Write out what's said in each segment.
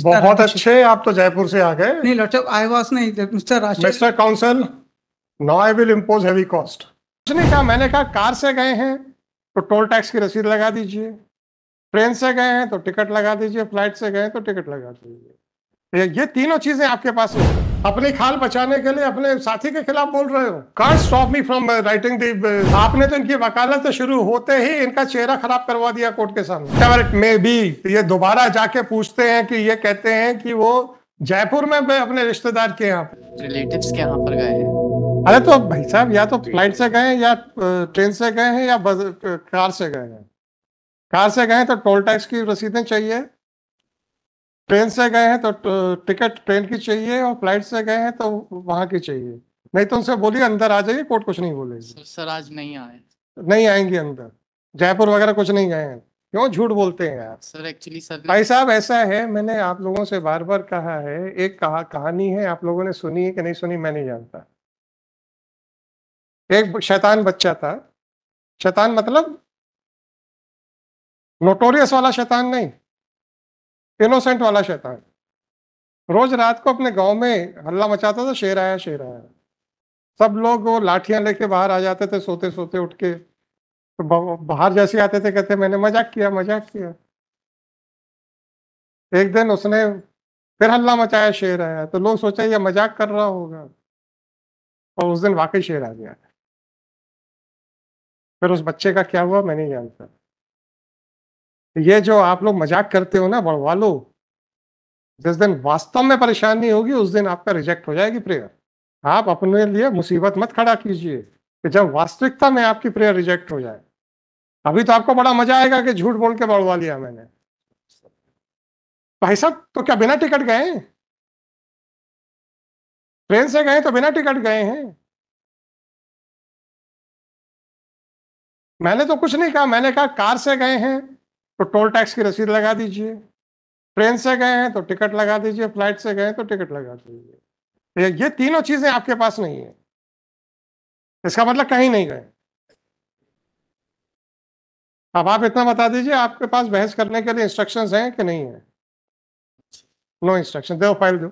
बहुत अच्छे आप तो जयपुर से आ गए नहीं लॉर्ड साहब आई वॉज नहीं mister mister council now I will impose heavy cost उसने कहा मैंने कहा कार से गए हैं तो टोल टैक्स की रसीद लगा दीजिए ट्रेन से गए हैं तो टिकट लगा दीजिए फ्लाइट से गए तो टिकट लगा दीजिए ये तीनों चीजें आपके पास हो अपने खाल बचाने के लिए अपने साथी के खिलाफ बोल रहे हो can't stop me from writing दी आपने तो इनकी वकालत तो शुरू होते ही इनका चेहरा खराब करवा दिया कोर्ट के सामने भी ये दोबारा जाके पूछते हैं कि ये कहते हैं कि वो जयपुर में अपने रिश्तेदार के यहाँ रिलेटिव्स के यहाँ पर गए अरे तो भाई साहब या तो फ्लाइट से गए या ट्रेन uh, से गए हैं या बस कार uh, से गए हैं कार से गए तो टोल टैक्स की रसीदें चाहिए ट्रेन से गए हैं तो टिकट ट्रेन की चाहिए और फ्लाइट से गए हैं तो वहाँ की चाहिए नहीं तो उनसे बोलिए अंदर आ जाइए कोर्ट कुछ नहीं बोलेगी सर आज नहीं आए नहीं आएंगे अंदर जयपुर वगैरह कुछ नहीं गए हैं क्यों झूठ बोलते हैं यार सर एक्चुअली सर भाई साहब ऐसा है मैंने आप लोगों से बार बार कहा है एक कहा कहानी है आप लोगों ने सुनी है कि नहीं सुनी मैं नहीं जानता एक शैतान बच्चा था शैतान मतलब नोटोरियस वाला शैतान नहीं इनोसेंट वाला शैतान रोज रात को अपने गांव में हल्ला मचाता था शेर आया शेर आया सब लोग वो लाठियां लेके बाहर आ जाते थे सोते सोते उठ के तो बाहर जैसे आते थे कहते मैंने मजाक किया मजाक किया एक दिन उसने फिर हल्ला मचाया शेर आया तो लोग सोचा ये मजाक कर रहा होगा और उस दिन वाकई शेर आ गया फिर उस बच्चे का क्या हुआ मैं नहीं जानता तो ये जो आप लोग मजाक करते हो ना बढ़वा लो जिस दिन वास्तव में परेशानी होगी उस दिन आपका रिजेक्ट हो जाएगी प्रेयर आप अपने लिए मुसीबत मत खड़ा कीजिए कि जब वास्तविकता में आपकी प्रेयर रिजेक्ट हो जाए अभी तो आपको बड़ा मजा आएगा कि झूठ बोल के बढ़वा लिया मैंने भाई साहब तो क्या बिना टिकट गए ट्रेन से गए तो बिना टिकट गए हैं मैंने तो कुछ नहीं कहा मैंने कहा कार से गए हैं तो टोल टैक्स की रसीद लगा दीजिए ट्रेन से गए हैं तो टिकट लगा दीजिए फ्लाइट से गए तो टिकट लगा दीजिए ये तीनों चीजें आपके पास नहीं है इसका मतलब कहीं नहीं गए अब आप इतना बता दीजिए आपके पास बहस करने के लिए इंस्ट्रक्शंस हैं कि नहीं है नो इंस्ट्रक्शन दो फाइल दो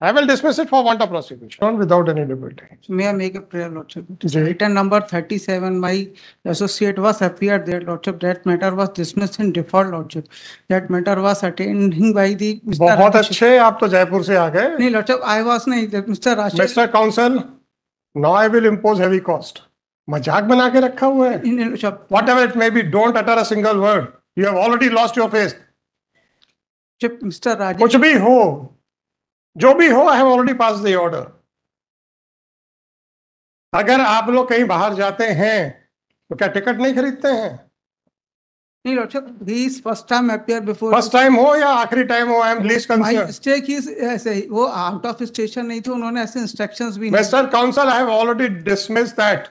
I will dismiss it for want of prosecution, without any debate. May I make a prayer, Lordship? It is Jai. item number thirty-seven, my associate was appeared there, Lordship, that matter was dismissed in default, Lordship. That matter was attending by the. Mr. बहुत Rashid. अच्छे आप तो जयपुर से आ गए नहीं, Lordship, I was नहीं, the Mr. Rashid, mister counsel now I will impose heavy cost मजाक बना के रखा हुआ है in, Lordship, Whatever it may be, don't utter a single word. You have already lost your face. Lordship, Mr. Rajesh, कुछ भी हो जो भी हो I have already pass the order अगर आप लोग कहीं बाहर जाते हैं तो क्या टिकट नहीं खरीदते हैं नहीं doctor this first time appear before first time हो या आखिरी टाइम हो I am least concern my is ऐसे ही वो आउट ऑफ स्टेशन नहीं थे उन्होंने ऐसे इंस्ट्रक्शंस भी mister counsel I have already dismiss that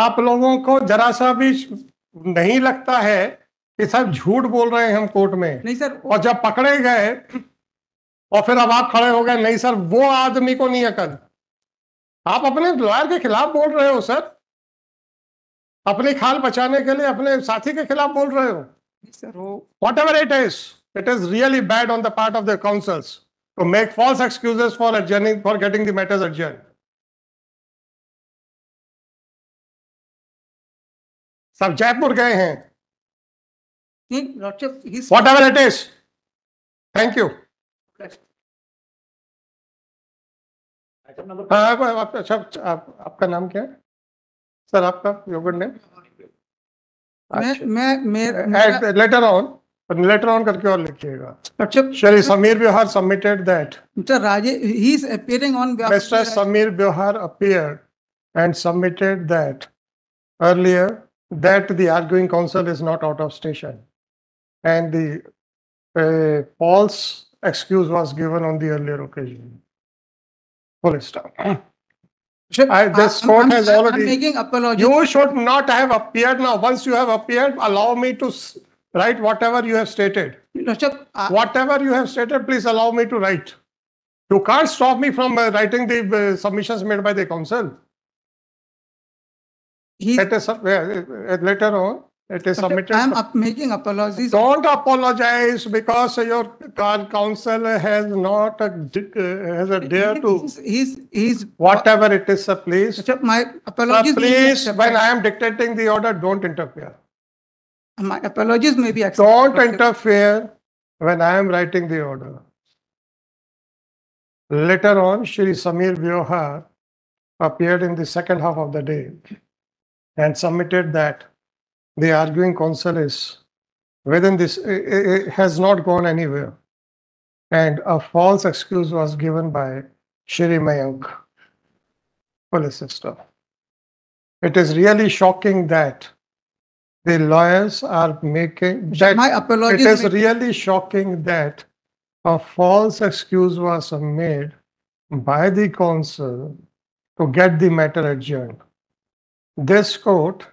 आप लोगों को जरा सा भी नहीं लगता है कि साहब झूठ बोल रहे हैं हम कोर्ट में नहीं सर और जब पकड़े गए और फिर अब आप खड़े हो गए नहीं सर वो आदमी को नहीं अकल आप अपने लॉयर के खिलाफ बोल रहे हो सर अपनी खाल बचाने के लिए अपने साथी के खिलाफ बोल रहे हो sir whatever it is it is really bad on the part of the counsels to make false excuses for adjourning for getting the matters adjourn सब जयपुर गए हैं Whatever it is. Thank you. Okay. आप, आप, आप, आप, आपका नाम क्या है सर आपका योगन नेम मैं मैं later uh, on but later on करके और लिखिएगा Shri Samir Bihar submitted that Mr. Rajesh he is appearing on behalf Mr. Samir Bihar appeared and submitted that earlier that the arguing counsel is not out of station and the false excuse was given on the earlier occasion. Full stop. I, this I'm, court I'm, has already. I'm making You should not have appeared now. Once you have appeared, allow me to write whatever you have stated. whatever you have stated, please allow me to write. You can't stop me from uh, writing the uh, submissions made by the council. He, uh, uh, later on, it is uh, submitted. I am making apologies. Don't apologize because your council has not a, uh, has a dare to. He's, he's, whatever it is, sir. Please. my apologies. Sir, please, when I am dictating the order, don't interfere. My apologies may be accepted. Don't interfere when I am writing the order. Later on, Shri Samir Vyohar appeared in the second half of the day and submitted that the arguing counsel is within this has not gone anywhere. And a false excuse was given by Shri Mayank, police sister. It is really shocking that the lawyers are making that my apologies. It is really shocking that a false excuse was made by the counsel to get the matter adjourned. This court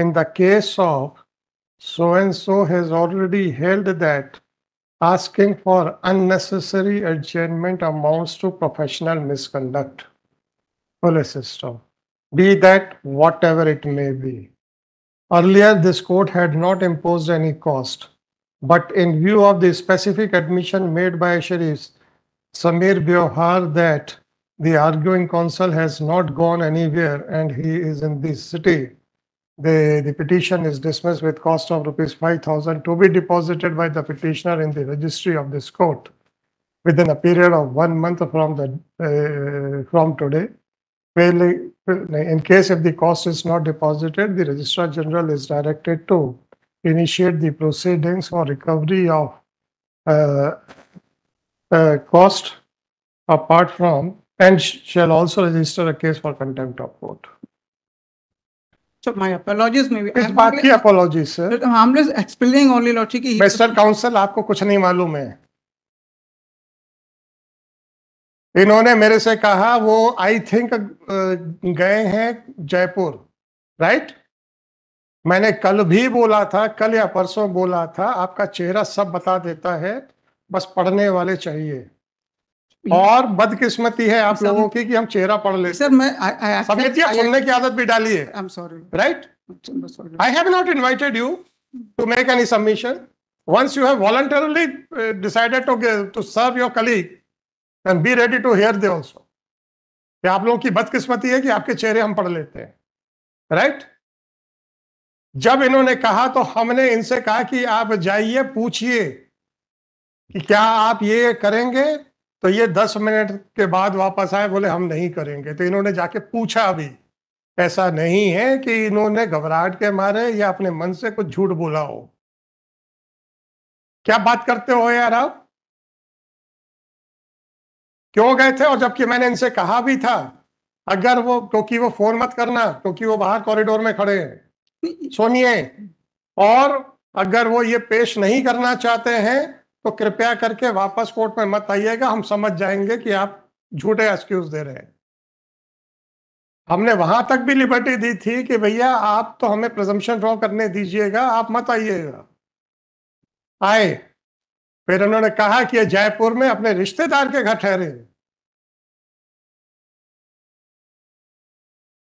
in the case of so and so has already held that asking for unnecessary adjournment amounts to professional misconduct. Police system, be that whatever it may be. Earlier, this court had not imposed any cost, but in view of the specific admission made by Sharif Samir Biohar that the arguing counsel has not gone anywhere and he is in the city, the, the petition is dismissed with cost of rupees 5,000 to be deposited by the petitioner in the registry of this court within a period of one month from the uh, from today. Uh, in case if the cost is not deposited, the Registrar General is directed to initiate the proceedings for recovery of uh, uh, cost apart from and shall also register a case for contempt of court. So my apologies maybe. किस बात की apologies I'm just explaining only Lord आपको कुछ नहीं मालूम है इन्होंने मेरे से कहा वो आई थिंक गए हैं जयपुर राइट मैंने कल भी बोला था कल या परसों बोला था आपका चेहरा सब बता देता है बस पढ़ने वाले चाहिए और बदकिस्मती है आप लोगों की कि हम चेहरा पढ़ ले सर मैं समेतिया सुनने की आदत भी डाली है I am sorry right I have not invited you to make any submission once you have voluntarily uh, decided to to serve your colleague and be ready to hear them also कि आप लोगों की बदकिस्मती है कि आपके चेहरे हम पढ़ लेते हैं राइट जब इन्होंने कहा तो हमने इनसे कहा कि आप जाइए पूछिए कि क्या आप ये करेंगे तो ये दस मिनट के बाद वापस आए बोले हम नहीं करेंगे तो इन्होंने जाके पूछा भी ऐसा नहीं है कि इन्होंने घबराहट के मारे या अपने मन से कुछ झूठ बोला हो क्या बात करते हो यार आप क्यों गए थे और जबकि मैंने इनसे कहा भी था अगर वो क्योंकि वो फोन मत करना क्योंकि वो बाहर कॉरिडोर में खड़े हैं सुनिए और अगर वो ये पेश नहीं करना चाहते हैं तो कृपया करके वापस कोर्ट में मत आइएगा हम समझ जाएंगे कि आप झूठे एक्सक्यूज दे रहे हैं हमने वहां तक भी लिबर्टी दी थी कि भैया आप तो हमें प्रजम्पन ड्रॉ करने दीजिएगा आप मत आइएगा आए फिर उन्होंने कहा कि जयपुर में अपने रिश्तेदार के घर ठहरे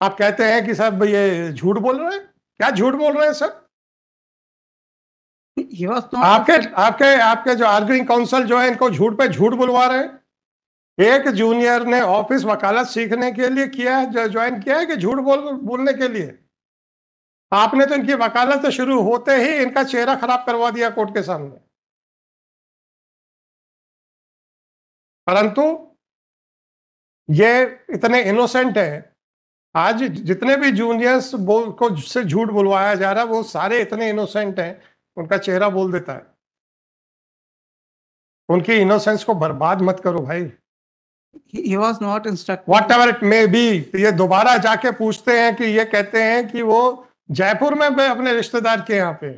आप कहते हैं कि सर ये झूठ बोल रहे हैं क्या झूठ बोल रहे हैं सर तो आपके आपके आपके जो आर्गुइंग काउंसिल जो है इनको झूठ पे झूठ बुलवा रहे हैं एक जूनियर ने ऑफिस वकालत सीखने के लिए किया है ज्वाइन किया है कि झूठ बोल बोलने के लिए आपने तो इनकी वकालत से तो शुरू होते ही इनका चेहरा खराब करवा दिया कोर्ट के सामने परंतु ये इतने इनोसेंट है आज जितने भी जूनियर्स को से झूठ बुलवाया जा रहा है वो सारे इतने इनोसेंट हैं उनका चेहरा बोल देता है उनके इनोसेंस को बर्बाद मत करो भाई he was not instruct whatever it may be ये दोबारा जाके पूछते हैं कि ये कहते हैं कि वो जयपुर में अपने रिश्तेदार के यहाँ पे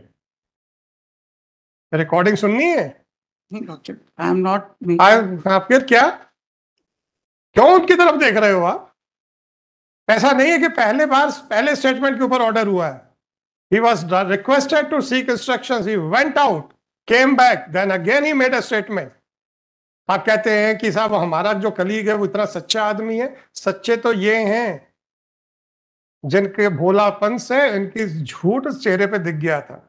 रिकॉर्डिंग सुननी है आई एम नॉट फिर क्या क्यों उनकी तरफ देख रहे हो आप ऐसा नहीं है कि पहले बार पहले स्टेटमेंट के ऊपर ऑर्डर हुआ है He was requested to seek instructions. He went out, came back, then again he made a statement. आप कहते हैं कि साहब हमारा जो कलीग है वो इतना सच्चा आदमी है सच्चे तो ये हैं जिनके भोलापन से इनकी झूठ चेहरे पे दिख गया था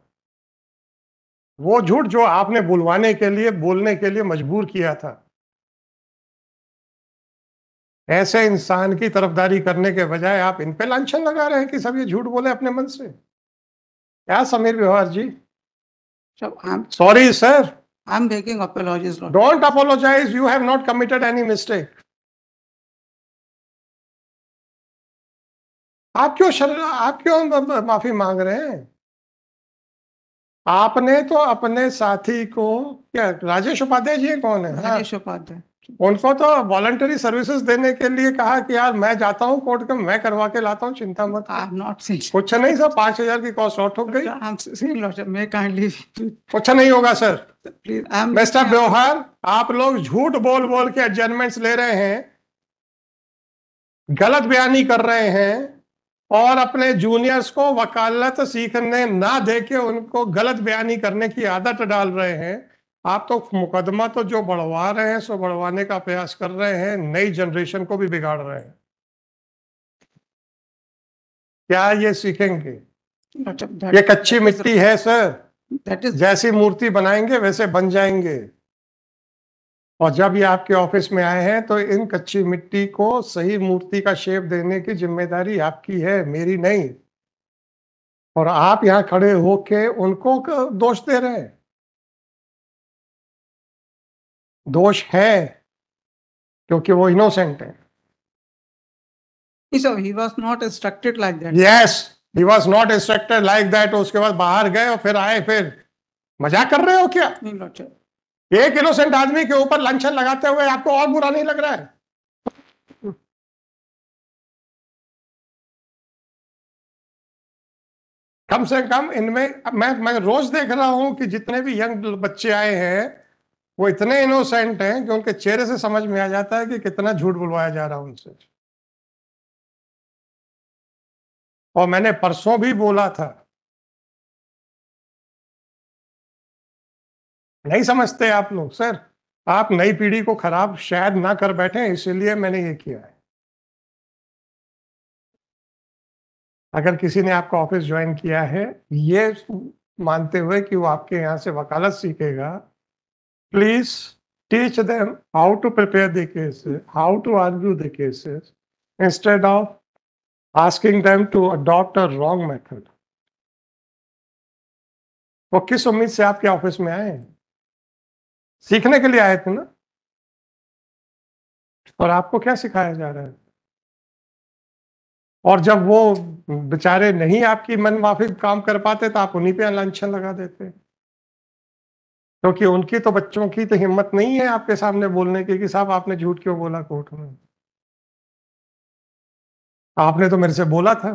वो झूठ जो आपने बुलवाने के लिए बोलने के लिए मजबूर किया था ऐसे इंसान की तरफदारी करने के बजाय आप इन पे लांछन लगा रहे हैं कि सब ये झूठ बोले अपने मन से क्या समीर व्यवहार ji sorry sir I am making apologies don't apologise you have not committed any mistake आप क्यों शर, आप क्यों माफी मांग रहे हैं आपने तो अपने साथी को क्या राजेश उपाध्याय जी कौन है राजेश उपाध्याय उनको तो वॉलंटरी सर्विसेज देने के लिए कहा कि यार मैं जाता हूँ कोर्ट के मैं करवा के लाता हूँ चिंता मत नॉट कुछ नहीं सर पांच हजार की कॉस्ट आउट हो गई कुछ नहीं होगा सर मिस्टर व्यवहार आप लोग झूठ बोल बोल के एडजमेंट्स ले रहे हैं गलत बयानी कर रहे हैं और अपने जूनियर्स को वकालत सीखने ना दे के उनको गलत बयानी करने की आदत डाल रहे हैं आप तो मुकदमा तो जो बढ़वा रहे हैं सो बढ़वाने का प्रयास कर रहे हैं नई जनरेशन को भी बिगाड़ रहे हैं क्या ये सीखेंगे ये कच्ची मिट्टी है सर जैसी मूर्ति बनाएंगे वैसे बन जाएंगे और जब ये आपके ऑफिस में आए हैं तो इन कच्ची मिट्टी को सही मूर्ति का शेप देने की जिम्मेदारी आपकी है मेरी नहीं और आप यहाँ खड़े होके उनको दोष दे रहे हैं दोष है क्योंकि वो इनोसेंट है he was not instructed like that yes he was not instructed like that उसके बाद बाहर गए और फिर आए फिर मजाक कर रहे हो क्या नहीं एक इनोसेंट आदमी के ऊपर लंचन लगाते हुए आपको और बुरा नहीं लग रहा है कम से कम इनमें मैं मैं रोज देख रहा हूं कि जितने भी यंग बच्चे आए हैं वो इतने इनोसेंट हैं कि उनके चेहरे से समझ में आ जाता है कि कितना झूठ बुलवाया जा रहा है उनसे और मैंने परसों भी बोला था नहीं समझते आप लोग सर आप नई पीढ़ी को खराब शायद ना कर बैठे इसीलिए मैंने ये किया है अगर किसी ने आपका ऑफिस ज्वाइन किया है ये मानते हुए कि वो आपके यहाँ से वकालत सीखेगा please teach them how to prepare the cases, how to argue the cases, instead of asking them to adopt a wrong method. वो किस उम्मीद से आपके ऑफिस में आए सीखने के लिए आए थे ना और आपको क्या सिखाया जा रहा है और जब वो बेचारे नहीं आपकी मन माफी काम कर पाते तो आप उन्हीं पे लांछन लगा देते हैं क्योंकि उनकी तो बच्चों की तो हिम्मत नहीं है आपके सामने बोलने की कि साहब आपने झूठ क्यों बोला कोर्ट में आपने तो मेरे से बोला था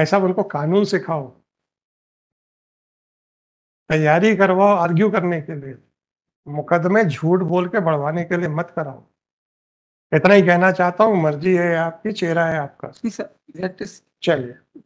ऐसा उनको कानून सिखाओ तैयारी करवाओ आर्ग्यू करने के लिए मुकदमे झूठ बोल के बढ़वाने के लिए मत कराओ इतना ही कहना चाहता हूँ मर्जी है आपकी चेहरा है आपका चलिए